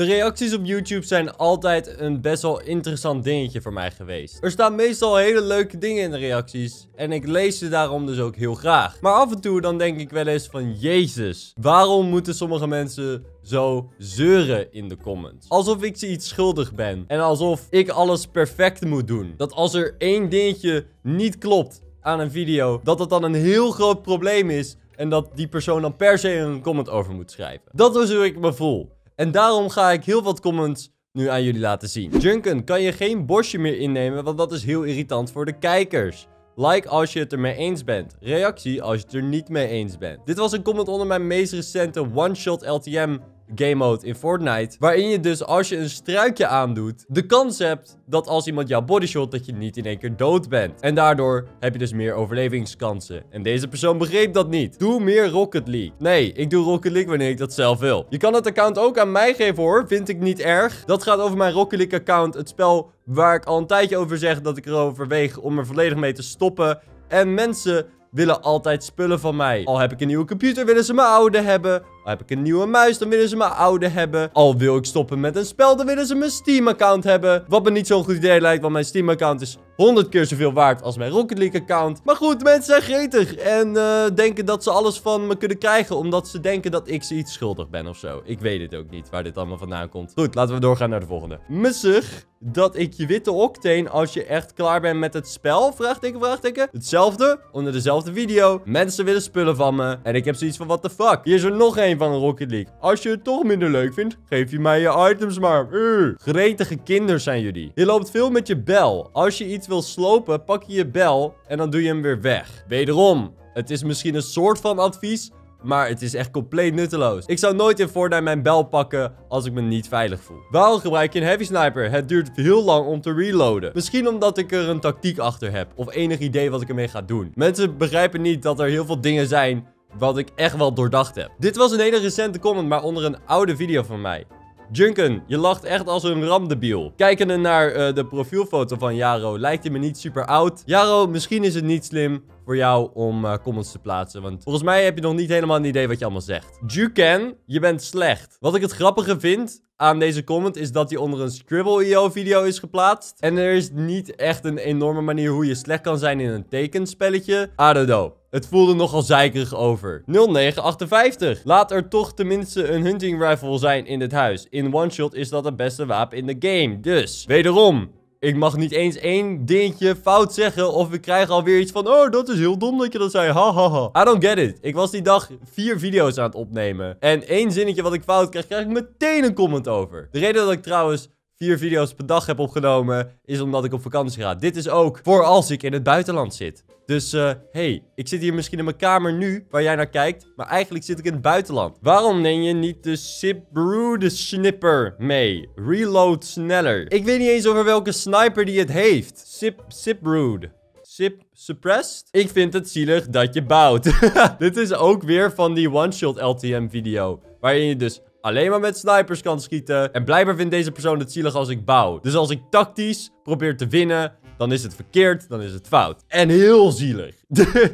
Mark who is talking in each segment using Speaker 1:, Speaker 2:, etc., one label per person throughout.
Speaker 1: De reacties op YouTube zijn altijd een best wel interessant dingetje voor mij geweest. Er staan meestal hele leuke dingen in de reacties. En ik lees ze daarom dus ook heel graag. Maar af en toe dan denk ik wel eens van... Jezus, waarom moeten sommige mensen zo zeuren in de comments. Alsof ik ze iets schuldig ben. En alsof ik alles perfect moet doen. Dat als er één dingetje niet klopt aan een video, dat dat dan een heel groot probleem is. En dat die persoon dan per se een comment over moet schrijven. Dat was hoe ik me voel. En daarom ga ik heel wat comments nu aan jullie laten zien. Junken, kan je geen bosje meer innemen, want dat is heel irritant voor de kijkers. Like als je het ermee eens bent. Reactie als je het er niet mee eens bent. Dit was een comment onder mijn meest recente one-shot LTM game mode in Fortnite. Waarin je dus als je een struikje aandoet, de kans hebt dat als iemand jou bodyshot, dat je niet in één keer dood bent. En daardoor heb je dus meer overlevingskansen. En deze persoon begreep dat niet. Doe meer Rocket League. Nee, ik doe Rocket League wanneer ik dat zelf wil. Je kan het account ook aan mij geven hoor, vind ik niet erg. Dat gaat over mijn Rocket League account, het spel waar ik al een tijdje over zeg dat ik erover weeg om er volledig mee te stoppen. En mensen willen altijd spullen van mij. Al heb ik een nieuwe computer, willen ze mijn oude hebben. Oh, heb ik een nieuwe muis, dan willen ze mijn oude hebben. Al wil ik stoppen met een spel, dan willen ze mijn Steam-account hebben. Wat me niet zo'n goed idee lijkt, want mijn Steam-account is 100 keer zoveel waard als mijn Rocket League-account. Maar goed, mensen zijn gretig en eh, denken dat ze alles van me kunnen krijgen, omdat ze denken dat ik ze iets schuldig ben of zo. Ik weet het ook niet waar dit allemaal vandaan komt. Goed, laten we doorgaan naar de volgende. Mussig dat ik je witte octane als je echt klaar bent met het spel? Vraagteken, vraagteken. Hetzelfde, onder dezelfde video. Mensen willen spullen van me en ik heb zoiets van what the fuck. Hier is er nog één fan van Rocket League. Als je het toch minder leuk vindt, geef je mij je items maar. Uh. Gretige kinderen zijn jullie. Je loopt veel met je bel. Als je iets wil slopen, pak je je bel en dan doe je hem weer weg. Wederom, het is misschien een soort van advies, maar het is echt compleet nutteloos. Ik zou nooit in Fortnite mijn bel pakken als ik me niet veilig voel. Waarom gebruik je een heavy sniper? Het duurt heel lang om te reloaden. Misschien omdat ik er een tactiek achter heb. Of enig idee wat ik ermee ga doen. Mensen begrijpen niet dat er heel veel dingen zijn wat ik echt wel doordacht heb. Dit was een hele recente comment, maar onder een oude video van mij. Junken, je lacht echt als een ramdebiel. Kijkende naar eh, de profielfoto van Jaro, lijkt hij me niet super oud. Jaro, misschien is het niet slim, voor jou om eh, comments te plaatsen. Want volgens mij heb je nog niet helemaal een idee wat je allemaal zegt. Juken, je bent slecht. Wat ik het grappige vind aan deze comment is dat die onder een Scribble.io video is geplaatst. En er is niet echt een enorme manier hoe je slecht kan zijn in een tekenspelletje. I Het voelde nogal zeikerig over. 0958. Laat er toch tenminste een hunting rifle zijn in dit huis. In one shot is dat het beste wapen in de game. Dus, wederom, ik mag niet eens één dingetje fout zeggen of we krijgen alweer iets van... Oh, dat is heel dom dat je dat zei. Hahaha. ha, ha. I don't get it. Ik was die dag vier video's aan het opnemen. En één zinnetje wat ik fout krijg, krijg ik meteen een comment over. De reden dat ik trouwens vier video's per dag heb opgenomen, is omdat ik op vakantie ga. Dit is ook voor als ik in het buitenland zit. Dus, eh, hey, ik zit hier misschien in mijn kamer nu, waar jij naar kijkt. Maar eigenlijk zit ik in het buitenland. Waarom neem je niet de Brood Snipper mee? Reload sneller. Ik weet niet eens over welke sniper die het heeft. Sip, Brood, Sip suppressed? Ik vind het zielig dat je bouwt. Dit is ook weer van die one-shot LTM video. Waarin je dus alleen maar met snipers kan schieten. En blijkbaar vindt deze persoon het zielig als ik bouw. Dus als ik tactisch probeer te winnen, dan is het verkeerd, dan is het fout. En heel zielig.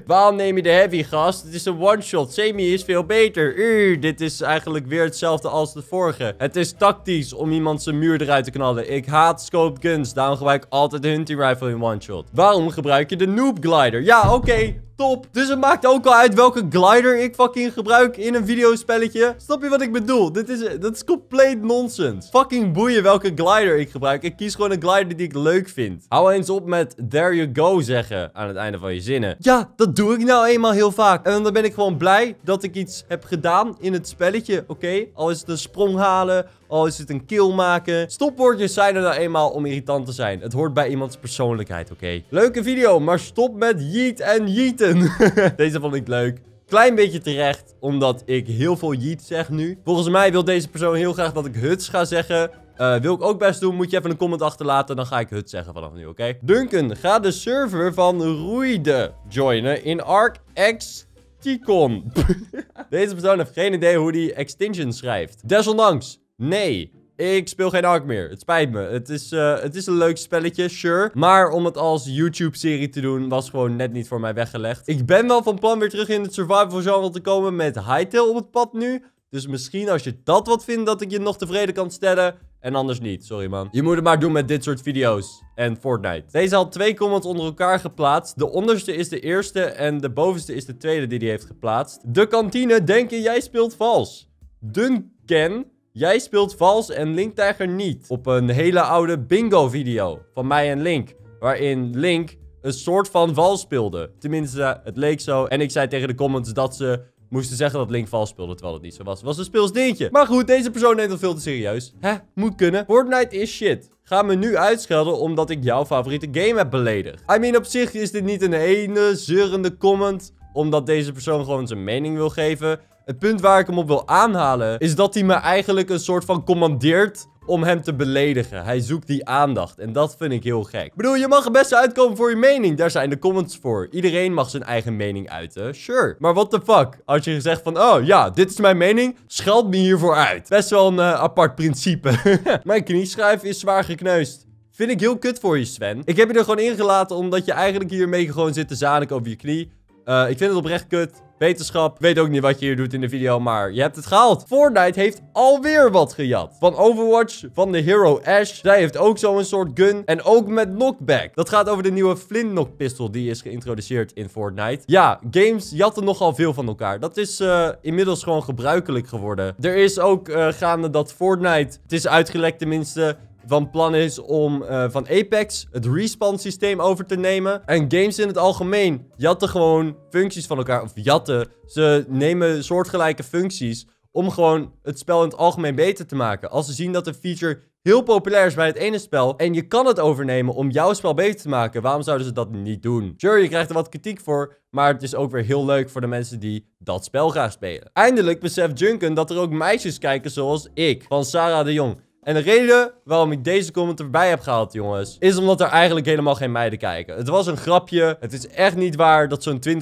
Speaker 1: Waarom neem je de heavy, gast? Het is een one-shot. Semi is veel beter. Uur, dit is eigenlijk weer hetzelfde als de vorige. Het is tactisch om iemand zijn muur eruit te knallen. Ik haat scope guns. Daarom gebruik ik altijd de hunting rifle in one-shot. Waarom gebruik je de noob glider? Ja, oké. top. Dus het maakt ook al uit welke glider ik fucking gebruik in een videospelletje. Snap je wat ik bedoel? Dit is, dat is compleet nonsens. Fucking boeien welke glider ik gebruik. Ik kies gewoon een glider die ik leuk vind. Hou eens op met there you go zeggen aan het einde van je zinnen. Ja, dat doe ik nou eenmaal heel vaak. En dan ben ik gewoon blij dat ik iets heb gedaan in het spelletje, oké? Al is het een sprong halen, al is het een kill maken. Stopwoordjes zijn er nou eenmaal om irritant te zijn. Het hoort bij iemands persoonlijkheid, oké? Leuke video, maar stop met yeet en yeeten. Deze vond ik leuk klein beetje terecht, omdat ik heel veel yeet zeg nu. Volgens mij wil deze persoon heel graag dat ik huts ga zeggen. Eh, wil ik ook best doen, moet je even een comment achterlaten. Dan ga ik het zeggen vanaf nu, oké? Duncan, ga de server van Roeide joinen in Arc X Ticon. Deze persoon heeft geen idee hoe die extinction schrijft. Desondanks, nee. Ik speel geen Ark meer. Het spijt me. Het is, eh, het is een leuk spelletje, sure. Maar om het als YouTube-serie te doen, was gewoon net niet voor mij weggelegd. Ik ben wel van plan weer terug in het survival-genre te komen met Hightail op het pad nu. Dus misschien als je dat wat vindt, dat ik je nog tevreden kan stellen. En anders niet, sorry man. Je moet het maar doen met dit soort video's. En Fortnite. Deze had twee comments onder elkaar geplaatst. De onderste is de eerste en de bovenste is de tweede die hij heeft geplaatst. De kantine denken jij speelt vals. Duncan, jij speelt vals en Linktijger niet. Op een hele oude bingo video van mij en Link. Waarin Link een soort van vals speelde. Tenminste, het leek zo. En ik zei tegen de comments dat ze moesten zeggen dat Link vals speelde, terwijl het niet zo was. was een speels dingetje. Maar goed, deze persoon neemt dat veel te serieus. Hè? Moet kunnen. Fortnite is shit. Ga me nu uitschelden omdat ik jouw favoriete game heb beledigd. I mean, op zich is dit niet een ene zurende comment omdat deze persoon gewoon zijn mening wil geven. Het punt waar ik hem op wil aanhalen, is dat hij me eigenlijk een soort van commandeert om hem te beledigen. Hij zoekt die aandacht. En dat vind ik heel gek. Ik bedoel, je mag het beste uitkomen voor je mening. Daar zijn de comments voor. Iedereen mag zijn eigen mening uiten. Sure. Maar what the fuck? Als je zegt van, oh ja, dit is mijn mening. Scheld me hiervoor uit. Best wel een eh, apart principe. mijn knieschuif is zwaar gekneusd. Vind ik heel kut voor je, Sven. Ik heb je er gewoon ingelaten omdat je eigenlijk hiermee gewoon zit te zaniken over je knie. Eh, ik vind het oprecht kut. Wetenschap, weet ook niet wat je hier doet in de video, maar je hebt het gehaald. Fortnite heeft alweer wat gejat. Van Overwatch, van de hero Ash. Zij heeft ook zo'n soort gun. En ook met knockback. Dat gaat over de nieuwe knock pistol die is geïntroduceerd in Fortnite. Ja, games jatten nogal veel van elkaar. Dat is eh, inmiddels gewoon gebruikelijk geworden. Er is ook eh, gaande dat Fortnite, het is uitgelekt tenminste, van plan is om eh, van Apex het respawn systeem over te nemen. En games in het algemeen jatten gewoon functies van elkaar. Of jatten. Ze nemen soortgelijke functies om gewoon het spel in het algemeen beter te maken. Als ze zien dat een feature heel populair is bij het ene spel en je kan het overnemen om jouw spel beter te maken, waarom zouden ze dat niet doen? Sure, je krijgt er wat kritiek voor, maar het is ook weer heel leuk voor de mensen die dat spel graag spelen. Eindelijk beseft Junken dat er ook meisjes kijken zoals ik, van Sarah de Jong. En de reden waarom ik deze comment erbij heb gehaald, jongens, is omdat er eigenlijk helemaal geen meiden kijken. Het was een grapje. Het is echt niet waar dat zo'n 20%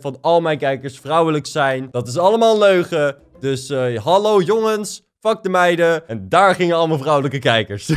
Speaker 1: van al mijn kijkers vrouwelijk zijn. Dat is allemaal leugen. Dus eh, hallo jongens, Fuck de meiden. En daar gingen allemaal vrouwelijke kijkers.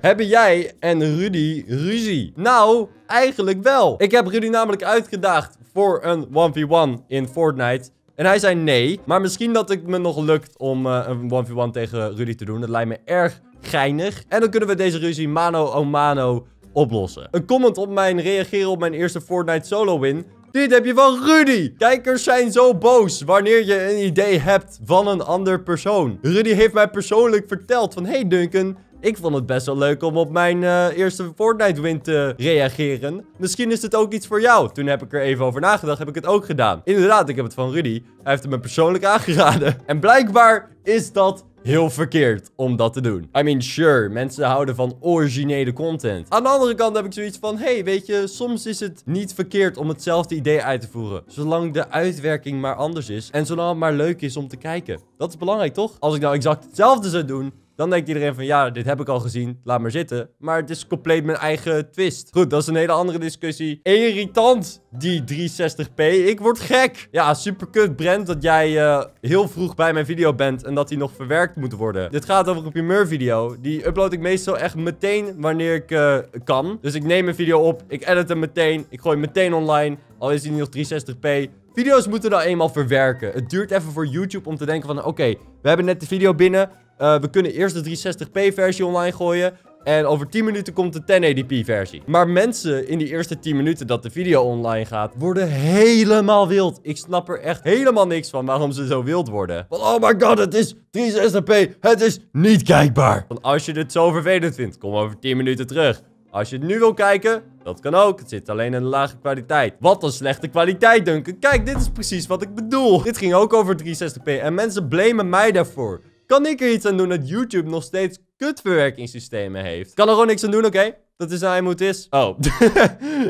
Speaker 1: Hebben jij en Rudy ruzie? Nou, eigenlijk wel. Ik heb Rudy namelijk uitgedaagd voor een 1v1 in Fortnite. En hij zei nee. Maar misschien dat het me nog lukt om eh, een 1v1 tegen Rudy te doen. Dat lijkt me erg en dan kunnen we deze ruzie mano o mano oplossen. Een comment op mijn reageren op mijn eerste Fortnite solo win dit heb je van Rudy. Kijkers zijn zo boos wanneer je een idee hebt van een ander persoon. Rudy heeft mij persoonlijk verteld van... Hey Duncan, ik vond het best wel leuk om op mijn eh, eerste Fortnite win te reageren. Misschien is het ook iets voor jou. Toen heb ik er even over nagedacht, heb ik het ook gedaan. Inderdaad, ik heb het van Rudy. Hij heeft het me persoonlijk aangeraden. En blijkbaar is dat heel verkeerd om dat te doen. I mean, sure, mensen houden van originele content. Aan de andere kant heb ik zoiets van, hey, weet je, soms is het niet verkeerd om hetzelfde idee uit te voeren. Zolang de uitwerking maar anders is en zolang het maar leuk is om te kijken. Dat is belangrijk, toch? Als ik nou exact hetzelfde zou doen, dan denkt iedereen van ja, dit heb ik al gezien, laat maar zitten. Maar het is compleet mijn eigen twist. Goed, dat is een hele andere discussie. Irritant, die 360p. Ik word gek. Ja, super kut Brent dat jij eh, heel vroeg bij mijn video bent en dat die nog verwerkt moet worden. Dit gaat over een video Die upload ik meestal echt meteen wanneer ik eh, kan. Dus ik neem een video op, ik edit hem meteen, ik gooi hem meteen online. Al is hij nog 360p. Video's moeten nou eenmaal verwerken. Het duurt even voor YouTube om te denken van... Oké, we hebben net de video binnen. Eh, we kunnen eerst de 360p versie online gooien. En over 10 minuten komt de 1080p versie. Maar mensen in die eerste 10 minuten dat de video online gaat, worden helemaal wild. Ik snap er echt helemaal niks van waarom ze zo wild worden. oh my god, het is 360p, het is niet kijkbaar. Want als je dit zo vervelend vindt, kom over 10 minuten terug. Als je het nu wil kijken, dat kan ook. Het zit alleen in een lage kwaliteit. Wat een slechte kwaliteit, Duncan. Kijk, dit is precies wat ik bedoel. Dit ging ook over 360p en mensen blamen mij daarvoor kan ik er iets aan doen dat YouTube nog steeds kutverwerkingssystemen heeft? Kan er gewoon niks aan doen, oké? Dat is nou hij het is. Oh.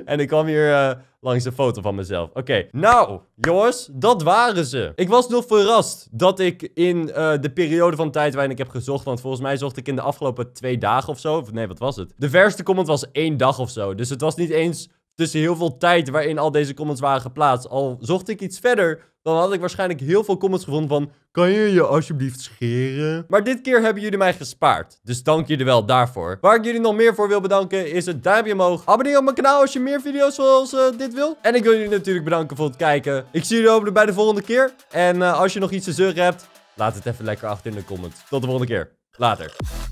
Speaker 1: en ik kwam hier eh, langs een foto van mezelf. Oké. Nou, jongens, dat waren ze. Ik was nog verrast dat ik in eh, de periode van tijd waarin ik heb gezocht... want volgens mij zocht ik in de afgelopen twee dagen of zo... Of nee, wat was het? De verste comment was één dag of zo. Dus het was niet eens tussen heel veel tijd waarin al deze comments waren geplaatst. Al zocht ik iets verder dan had ik waarschijnlijk heel veel comments gevonden van... Kan je je alsjeblieft scheren? Maar dit keer hebben jullie mij gespaard. Dus dank jullie wel daarvoor. Waar ik jullie nog meer voor wil bedanken is het duimpje omhoog. Abonneer op mijn kanaal als je meer video's zoals eh, dit wil. En ik wil jullie natuurlijk bedanken voor het kijken. Ik zie jullie hopelijk bij de volgende keer. En eh, als je nog iets te zeuren hebt, laat het even lekker achter in de comments. Tot de volgende keer. Later.